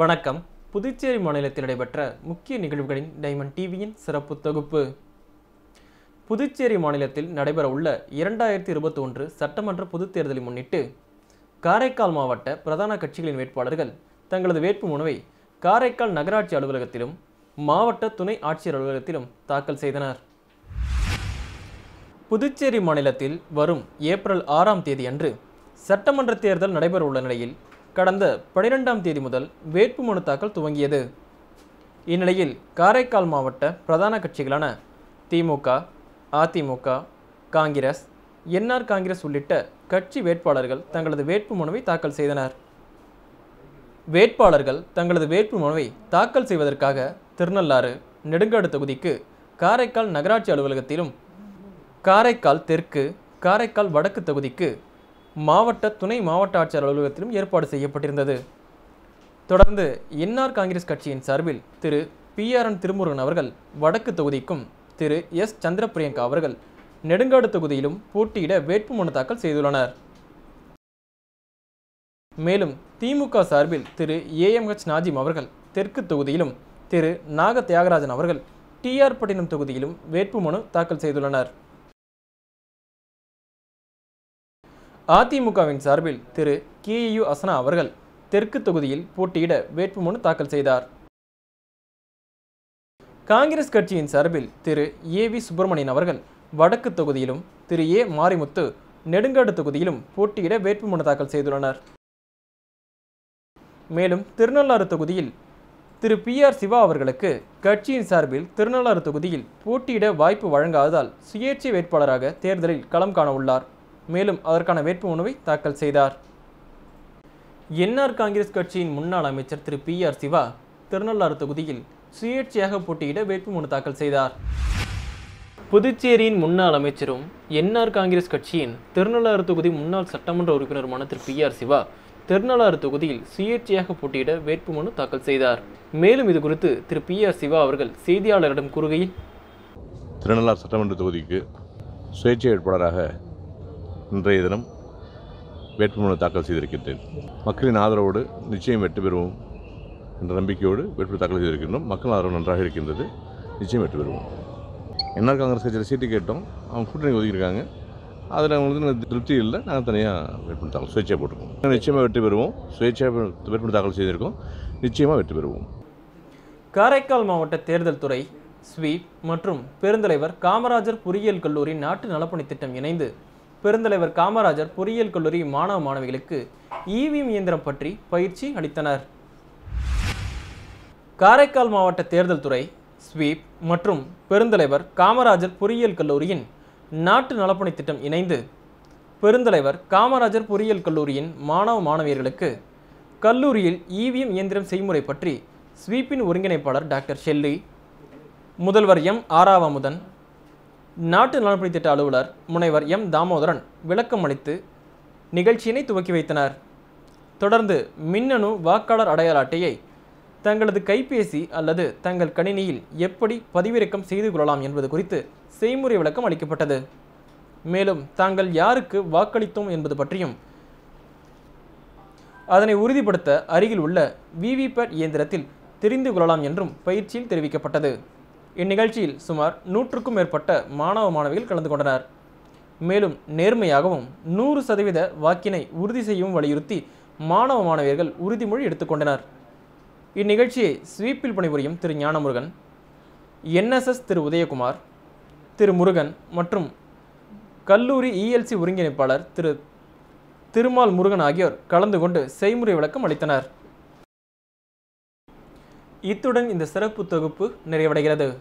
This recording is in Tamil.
வணக்கம் புதுச்சேரி மாநிலத்தில் நடைபெற்ற முக்கிய நிகழ்வுகளின் டைமண்ட் டிவியின் சிறப்பு தொகுப்பு புதுச்சேரி மாநிலத்தில் நடைபெறவுள்ள இரண்டாயிரத்தி இருபத்தி ஒன்று சட்டமன்ற பொதுத் தேர்தலை முன்னிட்டு காரைக்கால் மாவட்ட பிரதான கட்சிகளின் வேட்பாளர்கள் தங்களது வேட்பு மனுவை காரைக்கால் நகராட்சி அலுவலகத்திலும் மாவட்ட துணை ஆட்சியர் அலுவலகத்திலும் தாக்கல் செய்தனர் புதுச்சேரி மாநிலத்தில் வரும் ஏப்ரல் ஆறாம் தேதி அன்று சட்டமன்ற தேர்தல் நடைபெற உள்ள நிலையில் கடந்த பனிரெண்டாம் தேதி முதல் வேட்புமனு தாக்கல் துவங்கியது இந்நிலையில் காரைக்கால் மாவட்ட பிரதான கட்சிகளான திமுக அதிமுக காங்கிரஸ் என்ஆர் காங்கிரஸ் உள்ளிட்ட கட்சி வேட்பாளர்கள் தங்களது வேட்புமனுவை தாக்கல் செய்தனர் வேட்பாளர்கள் தங்களது வேட்புமனுவை தாக்கல் செய்வதற்காக திருநள்ளாறு நெடுங்காடு தொகுதிக்கு காரைக்கால் நகராட்சி அலுவலகத்திலும் காரைக்கால் தெற்கு காரைக்கால் வடக்கு தொகுதிக்கு மாவட்ட துணை மாவட்ட ஆட்சியர் அலுவலகத்திலும் ஏற்பாடு செய்யப்பட்டிருந்தது தொடர்ந்து என்ஆர் காங்கிரஸ் கட்சியின் சார்பில் திரு பி ஆர் என் திருமுருகன் அவர்கள் வடக்கு தொகுதிக்கும் திரு எஸ் சந்திர பிரியங்கா அவர்கள் நெடுங்காடு தொகுதியிலும் போட்டியிட வேட்புமனு தாக்கல் செய்துள்ளனர் மேலும் திமுக சார்பில் திரு ஹெச் நாஜிம் அவர்கள் தெற்கு தொகுதியிலும் திரு நாக தியாகராஜன் அவர்கள் ஆர் பட்டினம் தொகுதியிலும் வேட்புமனு தாக்கல் செய்துள்ளனர் அதிமுகவின் சார்பில் திரு கேயு அசனா அவர்கள் தெற்கு தொகுதியில் போட்டியிட வேட்புமனு தாக்கல் செய்தார் காங்கிரஸ் கட்சியின் சார்பில் திரு ஏ வி சுப்பிரமணியன் அவர்கள் வடக்கு தொகுதியிலும் திரு ஏ மாரிமுத்து நெடுங்காடு தொகுதியிலும் போட்டியிட வேட்புமனு தாக்கல் செய்துள்ளனர் மேலும் திருநள்ளாறு தொகுதியில் திரு பி ஆர் சிவா அவர்களுக்கு கட்சியின் சார்பில் திருநள்ளாறு தொகுதியில் போட்டியிட வாய்ப்பு வழங்காததால் சுயேட்சை வேட்பாளராக தேர்தலில் களம் காண உள்ளார் மேலும் அதற்கான வேட்பு மனுவை தாக்கல் செய்தார் என்ஆர் காங்கிரஸ் கட்சியின் முன்னாள் அமைச்சர் திரு பி ஆர் சிவா திருநள்ளாறு தொகுதியில் சுயேட்சையாக போட்டியிட வேட்புமனு தாக்கல் செய்தார் புதுச்சேரியின் முன்னாள் அமைச்சரும் என்ஆர் காங்கிரஸ் கட்சியின் திருநள்ளாறு தொகுதி முன்னாள் சட்டமன்ற உறுப்பினருமான திரு பி ஆர் சிவா திருநள்ளாறு தொகுதியில் சுயேட்சையாக போட்டியிட வேட்புமனு தாக்கல் செய்தார் மேலும் இது குறித்து திரு பி ஆர் சிவா அவர்கள் செய்தியாளரிடம் கூறுகையில் திருநள்ளாறு சட்டமன்ற தொகுதிக்கு சுயேட்சை வேட்பாளராக இன்றைய தினம் வேட்புமனு தாக்கல் செய்திருக்கின்றேன் மக்களின் ஆதரவோடு நிச்சயம் வெற்றி பெறுவோம் என்ற நம்பிக்கையோடு வேட்புமனு தாக்கல் செய்திருக்கின்றோம் மக்கள் ஆதரவு நன்றாக இருக்கின்றது நிச்சயம் வெற்றி பெறுவோம் என்ஆர் காங்கிரஸ் கட்சியில் சீட்டு கேட்டோம் அவங்க கூட்டணி ஒதுக்கியிருக்காங்க அதில் அவங்களுக்கு திருப்தி இல்லை நாங்கள் தனியாக வேட்புமனு தாக்கல் சுயேட்சையாக போட்டிருக்கோம் நிச்சயமாக வெற்றி பெறுவோம் சுயேட்சையாக வேட்புமனு தாக்கல் செய்திருக்கோம் நிச்சயமாக வெற்றி பெறுவோம் காரைக்கால் மாவட்ட தேர்தல் துறை ஸ்வீப் மற்றும் பெருந்தலைவர் காமராஜர் பொறியியல் கல்லூரி நாட்டு நலப்பணி திட்டம் இணைந்து பெருந்தலைவர் காமராஜர் பொறியியல் கல்லூரி மாணவ மாணவிகளுக்கு இவிஎம் இயந்திரம் பற்றி பயிற்சி அளித்தனர் காரைக்கால் மாவட்ட தேர்தல் துறை ஸ்வீப் மற்றும் பெருந்தலைவர் காமராஜர் பொறியியல் கல்லூரியின் நாட்டு நலப்பணி திட்டம் இணைந்து பெருந்தலைவர் காமராஜர் பொறியியல் கல்லூரியின் மாணவ மாணவியர்களுக்கு கல்லூரியில் இவிஎம் இயந்திரம் செய்முறை பற்றி ஸ்வீப்பின் ஒருங்கிணைப்பாளர் டாக்டர் ஷெல்லி முதல்வர் எம் ஆராவமுதன் நாட்டு நலன்பணி திட்ட அலுவலர் முனைவர் எம் தாமோதரன் விளக்கம் அளித்து நிகழ்ச்சியினை துவக்கி வைத்தனர் தொடர்ந்து மின்னணு வாக்காளர் அடையாள அட்டையை தங்களது கைபேசி அல்லது தங்கள் கணினியில் எப்படி பதிவிறக்கம் செய்து கொள்ளலாம் என்பது குறித்து செய்முறை விளக்கம் அளிக்கப்பட்டது மேலும் தாங்கள் யாருக்கு வாக்களித்தோம் என்பது பற்றியும் அதனை உறுதிப்படுத்த அருகில் உள்ள விவிபேட் இயந்திரத்தில் தெரிந்து கொள்ளலாம் என்றும் பயிற்சியில் தெரிவிக்கப்பட்டது இந்நிகழ்ச்சியில் சுமார் நூற்றுக்கும் மேற்பட்ட மாணவ மாணவிகள் கலந்து கொண்டனர் மேலும் நேர்மையாகவும் நூறு சதவீத வாக்கினை உறுதி செய்யவும் வலியுறுத்தி மாணவ மாணவியர்கள் உறுதிமொழி எடுத்துக்கொண்டனர் இந்நிகழ்ச்சியை ஸ்வீப்பில் பணிபுரியும் திரு ஞானமுருகன் என்எஸ்எஸ் திரு உதயகுமார் திரு முருகன் மற்றும் கல்லூரி இஎல்சி ஒருங்கிணைப்பாளர் திரு திருமால் முருகன் ஆகியோர் கலந்து கொண்டு செய்முறை விளக்கம் அளித்தனர் இத்துடன் இந்த சிறப்பு தொகுப்பு நிறைவடைகிறது